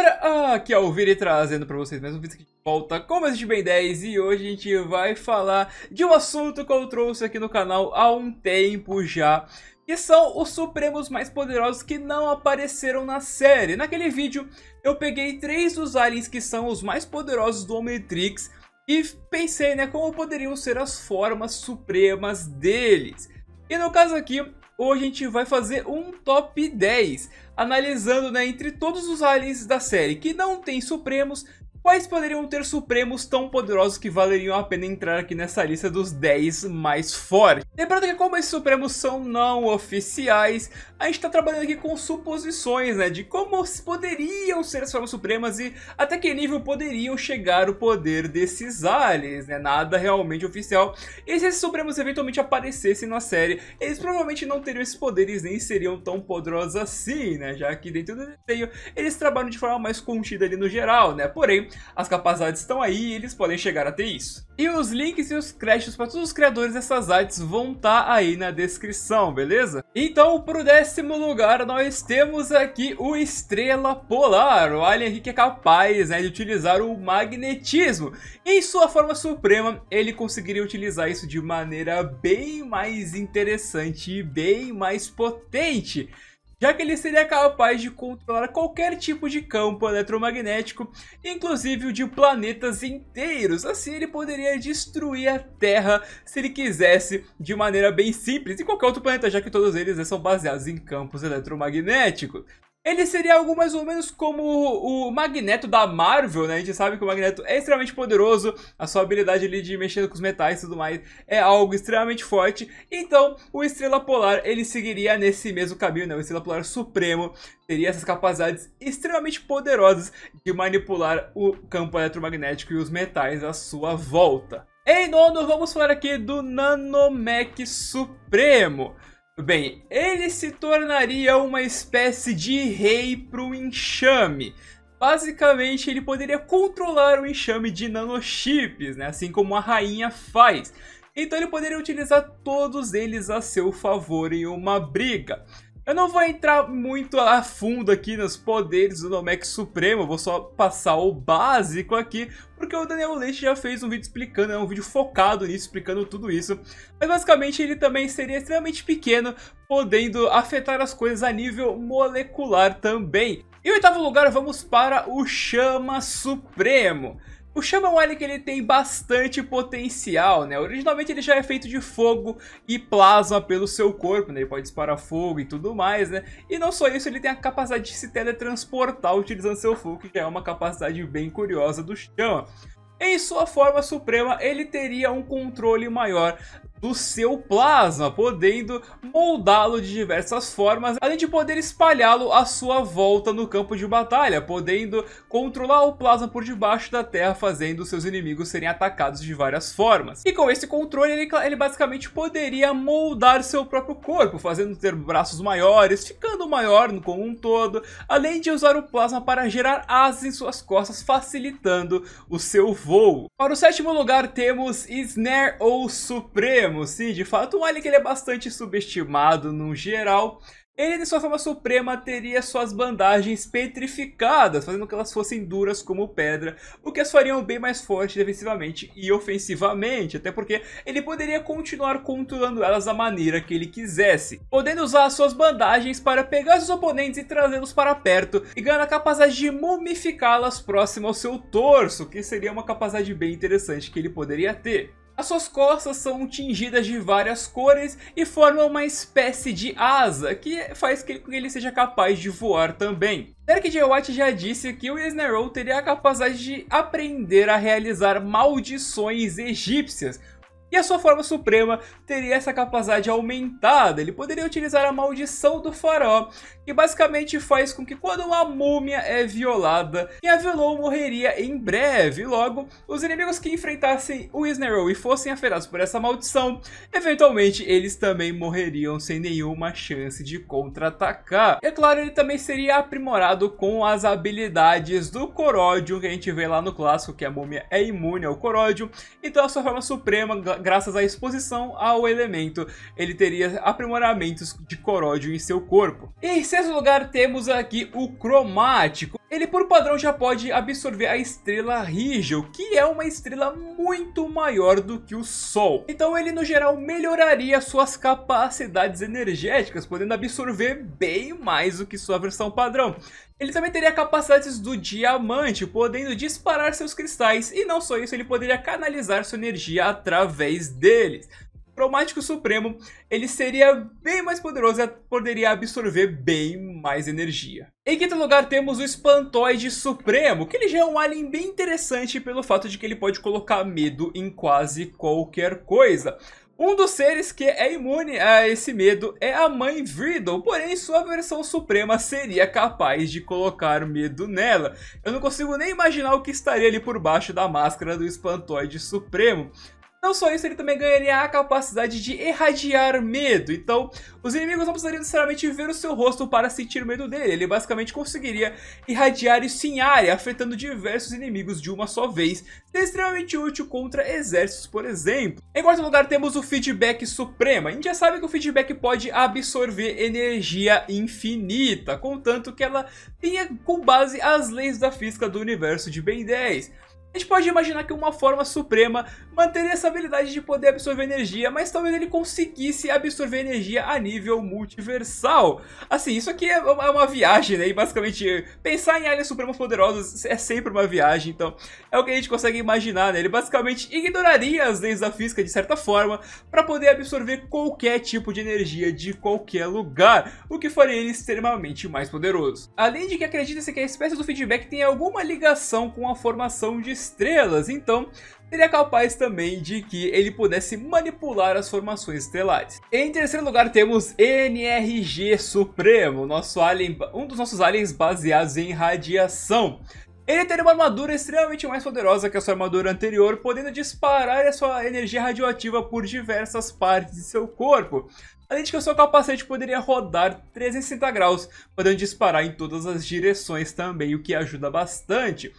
Galera, aqui ao Vire trazendo para vocês mais um vídeo de volta como assistir bem 10 e hoje a gente vai falar de um assunto que eu trouxe aqui no canal há um tempo já que são os supremos mais poderosos que não apareceram na série. Naquele vídeo eu peguei três dos aliens que são os mais poderosos do Omnitrix e pensei né, como poderiam ser as formas supremas deles. E no caso aqui, Hoje a gente vai fazer um top 10, analisando né, entre todos os aliens da série que não tem Supremos, Quais poderiam ter Supremos tão poderosos que valeriam a pena entrar aqui nessa lista dos 10 mais fortes? Lembrando que como esses Supremos são não oficiais, a gente está trabalhando aqui com suposições, né? De como poderiam ser as formas supremas e até que nível poderiam chegar o poder desses aliens, né? Nada realmente oficial. E se esses Supremos eventualmente aparecessem na série, eles provavelmente não teriam esses poderes nem seriam tão poderosos assim, né? Já que dentro do desenho eles trabalham de forma mais contida ali no geral, né? Porém, as capacidades estão aí e eles podem chegar até isso. E os links e os créditos para todos os criadores dessas artes vão estar tá aí na descrição, beleza? Então, pro décimo lugar, nós temos aqui o Estrela Polar, o alien aqui que é capaz né, de utilizar o magnetismo. Em sua forma suprema, ele conseguiria utilizar isso de maneira bem mais interessante e bem mais potente já que ele seria capaz de controlar qualquer tipo de campo eletromagnético, inclusive o de planetas inteiros. Assim, ele poderia destruir a Terra se ele quisesse de maneira bem simples, e qualquer outro planeta, já que todos eles são baseados em campos eletromagnéticos. Ele seria algo mais ou menos como o Magneto da Marvel, né? A gente sabe que o Magneto é extremamente poderoso, a sua habilidade ali de mexendo com os metais e tudo mais é algo extremamente forte. Então, o Estrela Polar, ele seguiria nesse mesmo caminho, né? O Estrela Polar Supremo teria essas capacidades extremamente poderosas de manipular o campo eletromagnético e os metais à sua volta. Em nono, vamos falar aqui do Nanomec Supremo. Bem, ele se tornaria uma espécie de rei para o enxame. Basicamente, ele poderia controlar o enxame de nanochips, né? assim como a rainha faz. Então ele poderia utilizar todos eles a seu favor em uma briga. Eu não vou entrar muito a fundo aqui nos poderes do Nomex Supremo, vou só passar o básico aqui, porque o Daniel Leite já fez um vídeo explicando, é um vídeo focado nisso, explicando tudo isso. Mas basicamente ele também seria extremamente pequeno, podendo afetar as coisas a nível molecular também. Em oitavo lugar, vamos para o Chama Supremo. O Shaman Walik ele tem bastante potencial, né? Originalmente ele já é feito de fogo e plasma pelo seu corpo, né? Ele pode disparar fogo e tudo mais, né? E não só isso, ele tem a capacidade de se teletransportar utilizando seu fogo, que já é uma capacidade bem curiosa do Shaman. Em sua forma suprema, ele teria um controle maior do seu plasma, podendo moldá-lo de diversas formas, além de poder espalhá-lo à sua volta no campo de batalha, podendo controlar o plasma por debaixo da terra, fazendo seus inimigos serem atacados de várias formas. E com esse controle, ele, ele basicamente poderia moldar seu próprio corpo, fazendo ter braços maiores, ficando maior no como um todo, além de usar o plasma para gerar asas em suas costas, facilitando o seu voo. Para o sétimo lugar, temos Snare ou Supremo, Supremo, sim, de fato, um alien que ele é bastante subestimado no geral. Ele, de sua forma suprema, teria suas bandagens petrificadas, fazendo com que elas fossem duras como pedra, o que as fariam bem mais fortes defensivamente e ofensivamente, até porque ele poderia continuar controlando elas da maneira que ele quisesse, podendo usar suas bandagens para pegar os oponentes e trazê-los para perto, e ganhando a capacidade de mumificá-las próximo ao seu torso, que seria uma capacidade bem interessante que ele poderia ter. As suas costas são tingidas de várias cores e formam uma espécie de asa, que faz com que ele seja capaz de voar também. Derek J. White já disse que o Snarrow teria a capacidade de aprender a realizar maldições egípcias, e a sua forma suprema teria essa capacidade aumentada. Ele poderia utilizar a maldição do faraó, que basicamente faz com que quando uma múmia é violada, quem a violou morreria em breve. Logo, os inimigos que enfrentassem o Isnerow e fossem afetados por essa maldição, eventualmente eles também morreriam sem nenhuma chance de contra-atacar. É claro, ele também seria aprimorado com as habilidades do coródio, que a gente vê lá no clássico, que a múmia é imune ao coródio. então a sua forma suprema, graças à exposição ao elemento, ele teria aprimoramentos de coródio em seu corpo. E se sexto lugar temos aqui o cromático. Ele por padrão já pode absorver a estrela Rigel, que é uma estrela muito maior do que o Sol. Então ele no geral melhoraria suas capacidades energéticas, podendo absorver bem mais do que sua versão padrão. Ele também teria capacidades do diamante, podendo disparar seus cristais, e não só isso, ele poderia canalizar sua energia através deles para o Mágico Supremo, ele seria bem mais poderoso e poderia absorver bem mais energia. Em quinto lugar temos o Espantoide Supremo, que ele já é um alien bem interessante pelo fato de que ele pode colocar medo em quase qualquer coisa. Um dos seres que é imune a esse medo é a mãe Riddle, porém sua versão suprema seria capaz de colocar medo nela. Eu não consigo nem imaginar o que estaria ali por baixo da máscara do Espantoide Supremo. Não só isso, ele também ganharia a capacidade de irradiar medo. Então, os inimigos não precisariam necessariamente ver o seu rosto para sentir medo dele. Ele basicamente conseguiria irradiar isso em área, afetando diversos inimigos de uma só vez. É extremamente útil contra exércitos, por exemplo. Em quarto lugar, temos o feedback suprema. A gente já sabe que o feedback pode absorver energia infinita, contanto que ela tenha com base as leis da física do universo de Ben 10. A gente pode imaginar que uma forma suprema manteria essa habilidade de poder absorver energia, mas talvez ele conseguisse absorver energia a nível multiversal. Assim, isso aqui é uma é viagem, né? E basicamente, pensar em aliens supremos poderosos é sempre uma viagem, então é o que a gente consegue imaginar, né? Ele basicamente ignoraria as leis da física de certa forma para poder absorver qualquer tipo de energia de qualquer lugar, o que faria ele extremamente mais poderoso. Além de que acredita-se que a espécie do feedback tem alguma ligação com a formação de estrelas, então seria capaz também de que ele pudesse manipular as formações estelares. Em terceiro lugar temos NRG Supremo, nosso alien, um dos nossos aliens baseados em radiação. Ele tem uma armadura extremamente mais poderosa que a sua armadura anterior, podendo disparar a sua energia radioativa por diversas partes de seu corpo. Além de que o seu capacete poderia rodar 360 graus, podendo disparar em todas as direções também, o que ajuda bastante.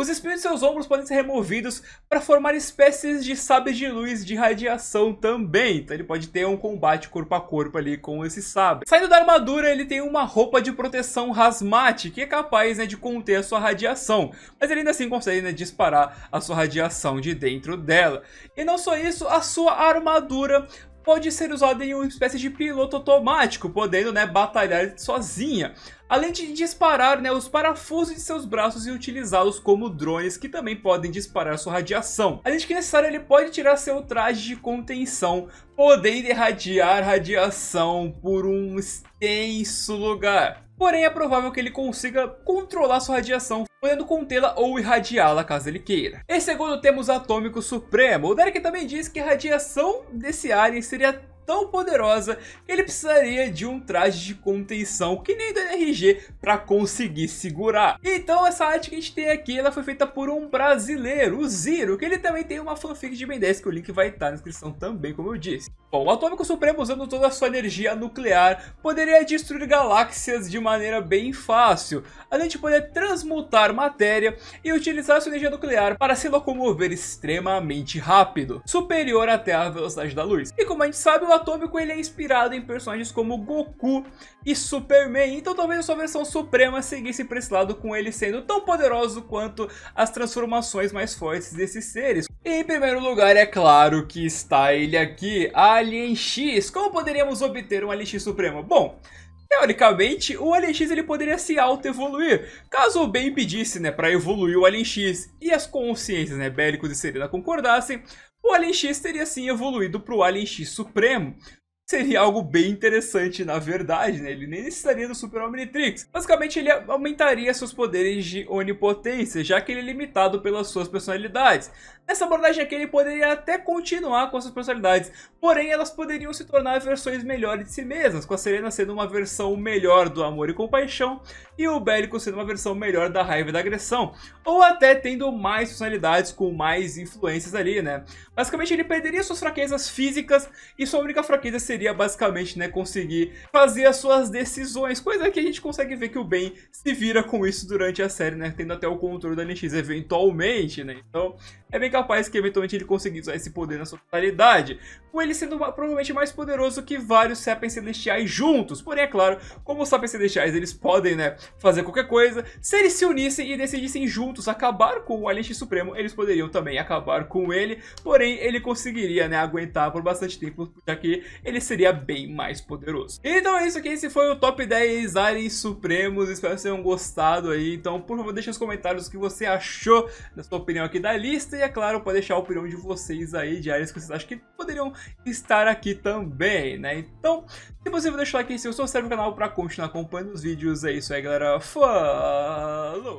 Os espinhos de seus ombros podem ser removidos para formar espécies de sabres de luz de radiação também. Então ele pode ter um combate corpo a corpo ali com esse sabre. Saindo da armadura, ele tem uma roupa de proteção rasmate que é capaz né, de conter a sua radiação. Mas ele ainda assim consegue né, disparar a sua radiação de dentro dela. E não só isso, a sua armadura pode ser usada em uma espécie de piloto automático, podendo né, batalhar sozinha, além de disparar né, os parafusos de seus braços e utilizá-los como drones que também podem disparar sua radiação. Além de que é necessário, ele pode tirar seu traje de contenção, podendo irradiar radiação por um extenso lugar porém é provável que ele consiga controlar sua radiação, podendo contê-la ou irradiá-la caso ele queira. Em segundo, temos Atômico Supremo. O Derek também diz que a radiação desse alien seria tão poderosa que ele precisaria de um traje de contenção que nem do NRG para conseguir segurar. Então essa arte que a gente tem aqui, ela foi feita por um brasileiro, o Ziro, que ele também tem uma fanfic de Ben 10 que o link vai estar tá na descrição também, como eu disse. Bom, o Atômico Supremo, usando toda a sua energia nuclear, poderia destruir galáxias de maneira bem fácil, além de poder transmutar matéria e utilizar sua energia nuclear para se locomover extremamente rápido, superior até à velocidade da luz. E como a gente sabe, o Atômico ele é inspirado em personagens como Goku e Superman, então talvez a sua versão suprema seguisse para esse lado com ele sendo tão poderoso quanto as transformações mais fortes desses seres. E em primeiro lugar, é claro que está ele aqui, a Alien X. Como poderíamos obter um Alien X Supremo? Bom, Teoricamente, o Alien X ele poderia se auto-evoluir, caso o Ben pedisse né, para evoluir o Alien X e as consciências né, Bélicos e Serena concordassem, o Alien X teria sim evoluído para o Alien X Supremo. Seria algo bem interessante, na verdade, né? Ele nem necessitaria do Super Omnitrix. Basicamente, ele aumentaria seus poderes de onipotência, já que ele é limitado pelas suas personalidades. Nessa abordagem aqui, ele poderia até continuar com essas suas personalidades, porém elas poderiam se tornar versões melhores de si mesmas, com a Serena sendo uma versão melhor do amor e compaixão, e o Bélico sendo uma versão melhor da raiva e da agressão, ou até tendo mais personalidades com mais influências ali, né? Basicamente, ele perderia suas fraquezas físicas e sua única fraqueza seria basicamente, né, conseguir fazer as suas decisões, coisa que a gente consegue ver que o Ben se vira com isso durante a série, né? Tendo até o controle da NX eventualmente, né? Então, é bem capaz que eventualmente ele conseguisse usar esse poder na sua totalidade, com ele sendo provavelmente mais poderoso que vários Sapiens Celestiais juntos. Porém, é claro, como os Sapiens Celestiais eles podem né, fazer qualquer coisa, se eles se unissem e decidissem juntos acabar com o Alien Supremo, eles poderiam também acabar com ele, porém ele conseguiria né, aguentar por bastante tempo, já que ele seria bem mais poderoso. Então é isso aqui, esse foi o Top 10 Aliens Supremos, espero que tenham gostado aí, então por favor deixa nos comentários o que você achou, da sua opinião aqui da lista, e é claro, claro, pode deixar a opinião de vocês aí, de áreas que vocês acham que poderiam estar aqui também, né? Então, se possível, deixa o like aí, se eu sou, serve o canal pra continuar acompanhando os vídeos. É isso aí, galera. Falou!